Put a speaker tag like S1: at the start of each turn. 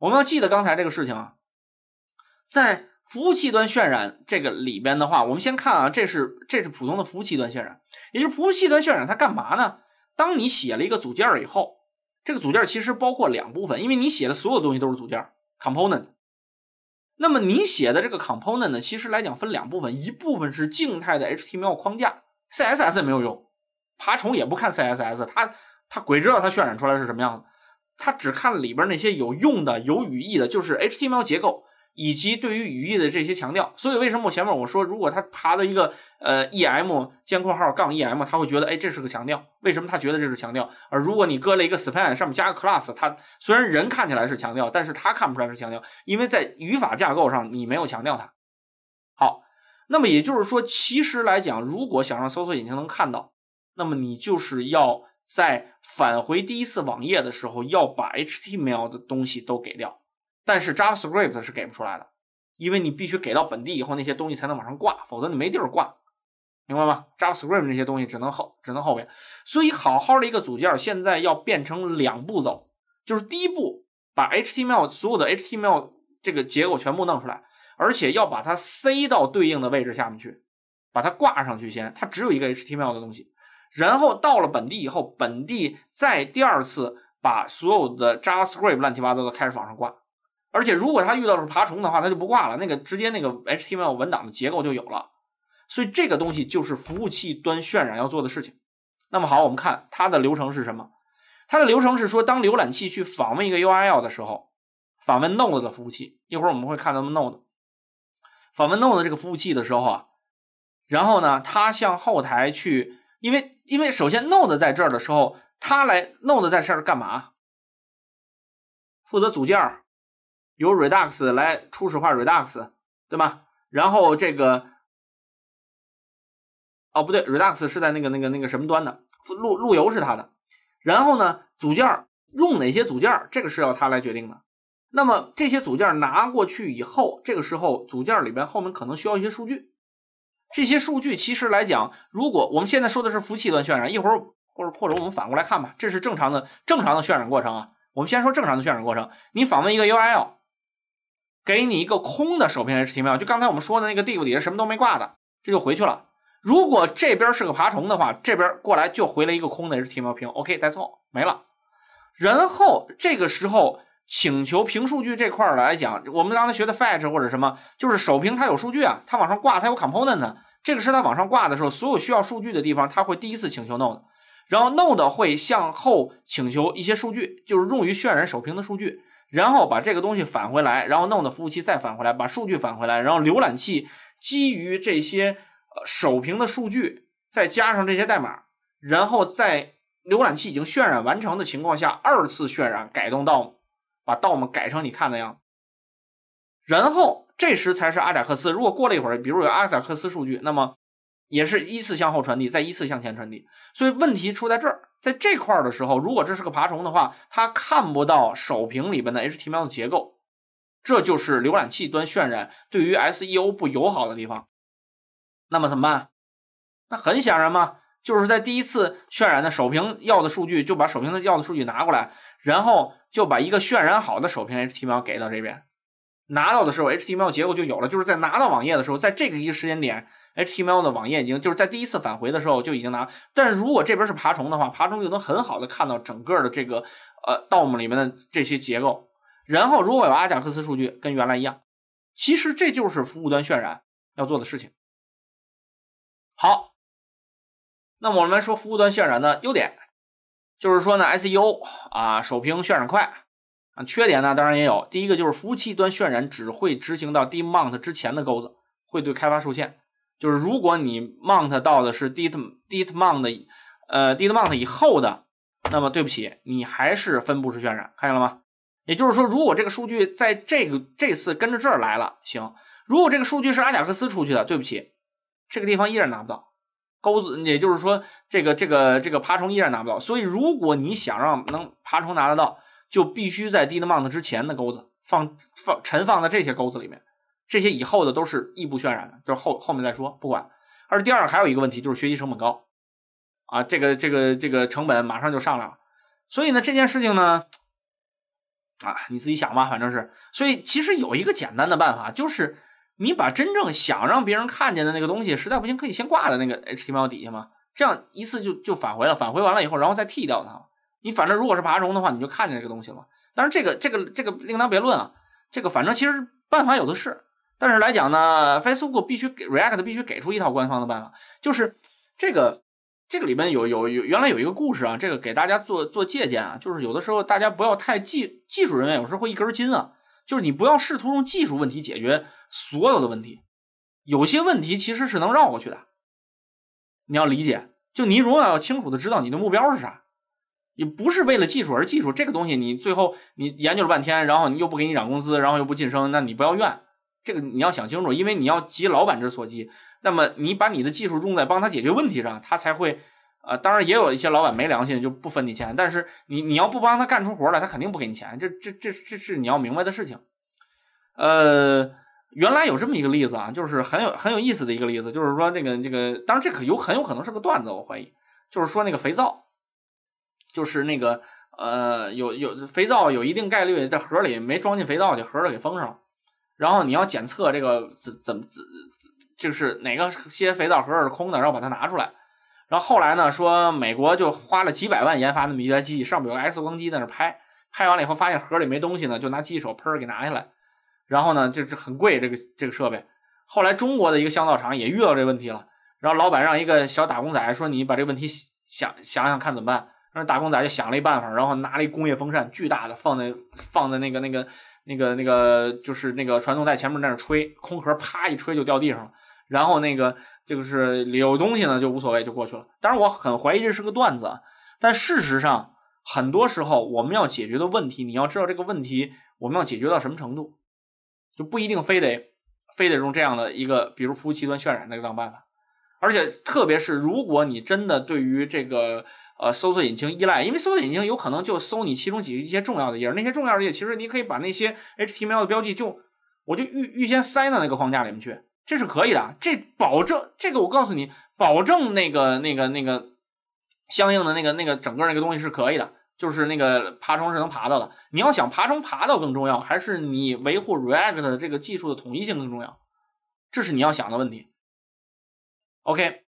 S1: 我们要记得刚才这个事情啊，在服务器端渲染这个里边的话，我们先看啊，这是这是普通的服务器端渲染，也就是服务器端渲染它干嘛呢？当你写了一个组件以后，这个组件其实包括两部分，因为你写的所有东西都是组件，component。那么你写的这个 component 呢，其实来讲分两部分，一部分是静态的 HTML 框架，CSS 没有用，爬虫也不看 CSS，它它鬼知道它渲染出来是什么样子。它只看里边那些有用的、有语义的，就是 HTML 结构以及对于语义的这些强调。所以为什么我前面我说，如果它爬到一个呃 em 监括号杠 em，它会觉得哎这是个强调。为什么它觉得这是强调？而如果你搁了一个 span 上面加个 class，它虽然人看起来是强调，但是它看不出来是强调，因为在语法架构上你没有强调它。好，那么也就是说，其实来讲，如果想让搜索引擎能看到，那么你就是要。在返回第一次网页的时候，要把 HTML 的东西都给掉，但是 JavaScript 是给不出来的，因为你必须给到本地以后，那些东西才能往上挂，否则你没地儿挂，明白吗？JavaScript 那些东西只能后，只能后边，所以好好的一个组件，现在要变成两步走，就是第一步把 HTML 所有的 HTML 这个结构全部弄出来，而且要把它塞到对应的位置下面去，把它挂上去先，它只有一个 HTML 的东西。然后到了本地以后，本地再第二次把所有的 JavaScript 乱七八糟的开始往上挂，而且如果它遇到的是爬虫的话，它就不挂了，那个直接那个 HTML 文档的结构就有了。所以这个东西就是服务器端渲染要做的事情。那么好，我们看它的流程是什么？它的流程是说，当浏览器去访问一个 URL 的时候，访问 Node 的服务器，一会儿我们会看到们 Node。访问 Node 这个服务器的时候啊，然后呢，它向后台去。因为，因为首先，node 在这儿的时候，它来 node 在这儿干嘛？负责组件儿，由 redux 来初始化 redux，对吧？然后这个，哦，不对，redux 是在那个、那个、那个什么端的路路由是它的。然后呢，组件儿用哪些组件儿，这个是要它来决定的。那么这些组件儿拿过去以后，这个时候组件儿里边后面可能需要一些数据。这些数据其实来讲，如果我们现在说的是服务器端渲染，一会儿或者或者我们反过来看吧，这是正常的正常的渲染过程啊。我们先说正常的渲染过程，你访问一个 URL，给你一个空的首屏 h t m l 就刚才我们说的那个 div 底下什么都没挂的，这就回去了。如果这边是个爬虫的话，这边过来就回了一个空的 h t t l 屏，OK，再 l 没了。然后这个时候。请求凭数据这块来讲，我们刚才学的 fetch 或者什么，就是首屏它有数据啊，它往上挂它有 component 这个是它往上挂的时候，所有需要数据的地方，它会第一次请求 node，然后 node 会向后请求一些数据，就是用于渲染首屏的数据，然后把这个东西返回来，然后 node 服务器再返回来把数据返回来，然后浏览器基于这些呃首屏的数据，再加上这些代码，然后在浏览器已经渲染完成的情况下，二次渲染改动到。把道嘛改成你看的样子。然后这时才是阿贾克斯。如果过了一会儿，比如有阿贾克斯数据，那么也是依次向后传递，再依次向前传递。所以问题出在这儿，在这块儿的时候，如果这是个爬虫的话，它看不到首屏里边的 HTML 的结构，这就是浏览器端渲染对于 SEO 不友好的地方。那么怎么办？那很显然嘛，就是在第一次渲染的首屏要的数据，就把首屏的要的数据拿过来，然后。就把一个渲染好的首屏 HTML 给到这边，拿到的时候 HTML 结构就有了。就是在拿到网页的时候，在这个一个时间点，HTML 的网页已经就是在第一次返回的时候就已经拿。但如果这边是爬虫的话，爬虫就能很好的看到整个的这个呃 DOM 里面的这些结构。然后如果有阿贾克斯数据跟原来一样，其实这就是服务端渲染要做的事情。好，那么我们来说服务端渲染的优点。就是说呢，SEO 啊，首屏渲染快啊，缺点呢当然也有。第一个就是服务器端渲染只会执行到 demount 之前的钩子，会对开发受限。就是如果你 mount 到的是 d e t demount，呃 demount 以后的，那么对不起，你还是分布式渲染，看见了吗？也就是说，如果这个数据在这个这次跟着这儿来了，行；如果这个数据是阿贾克斯出去的，对不起，这个地方依然拿不到。钩子，也就是说，这个这个这个爬虫依然拿不到。所以，如果你想让能爬虫拿得到，就必须在 d e m o n t 之前的钩子放放沉放在这些钩子里面。这些以后的都是异步渲染的，就是后后面再说，不管。而第二还有一个问题就是学习成本高，啊，这个这个这个成本马上就上来了。所以呢，这件事情呢，啊，你自己想吧，反正是。所以其实有一个简单的办法，就是。你把真正想让别人看见的那个东西，实在不行可以先挂在那个 HTML 底下嘛，这样一次就就返回了，返回完了以后，然后再替掉它。你反正如果是爬虫的话，你就看见这个东西了嘛。但是这个这个这个另当别论啊，这个反正其实办法有的是。但是来讲呢，Facebook 必须给 React 必须给出一套官方的办法，就是这个这个里面有有有原来有一个故事啊，这个给大家做做借鉴啊，就是有的时候大家不要太技技术人员有时候会一根筋啊。就是你不要试图用技术问题解决所有的问题，有些问题其实是能绕过去的。你要理解，就你如果要清楚的知道你的目标是啥，你不是为了技术而技术这个东西，你最后你研究了半天，然后你又不给你涨工资，然后又不晋升，那你不要怨。这个你要想清楚，因为你要急老板之所急，那么你把你的技术用在帮他解决问题上，他才会。啊，当然也有一些老板没良心，就不分你钱。但是你你要不帮他干出活来，他肯定不给你钱。这这这这是你要明白的事情。呃，原来有这么一个例子啊，就是很有很有意思的一个例子，就是说这个这个，当然这可有很有可能是个段子，我怀疑，就是说那个肥皂，就是那个呃有有肥皂有一定概率在盒里没装进肥皂去，盒儿给封上了。然后你要检测这个怎怎么怎就是哪个些肥皂盒儿是空的，然后把它拿出来。然后后来呢？说美国就花了几百万研发那么一台机器，上面有 X 光机在那拍，拍完了以后发现盒里没东西呢，就拿机器手喷儿给拿下来。然后呢，就是很贵这个这个设备。后来中国的一个香皂厂也遇到这问题了，然后老板让一个小打工仔说：“你把这问题想想想看怎么办？”那打工仔就想了一办法，然后拿了一工业风扇，巨大的放在放在那个那个那个那个就是那个传送带前面在那吹，空盒啪一吹就掉地上了。然后那个就是有东西呢，就无所谓，就过去了。当然，我很怀疑这是个段子。但事实上，很多时候我们要解决的问题，你要知道这个问题我们要解决到什么程度，就不一定非得非得用这样的一个，比如服务器端渲染那个当办法。而且，特别是如果你真的对于这个呃搜索引擎依赖，因为搜索引擎有可能就搜你其中几一些重要的页，那些重要的页，其实你可以把那些 HTML 的标记就我就预预先塞到那个框架里面去。这是可以的，这保证这个我告诉你，保证那个那个那个相应的那个那个整个那个东西是可以的，就是那个爬虫是能爬到的。你要想爬虫爬到更重要，还是你维护 React 的这个技术的统一性更重要？这是你要想的问题。OK。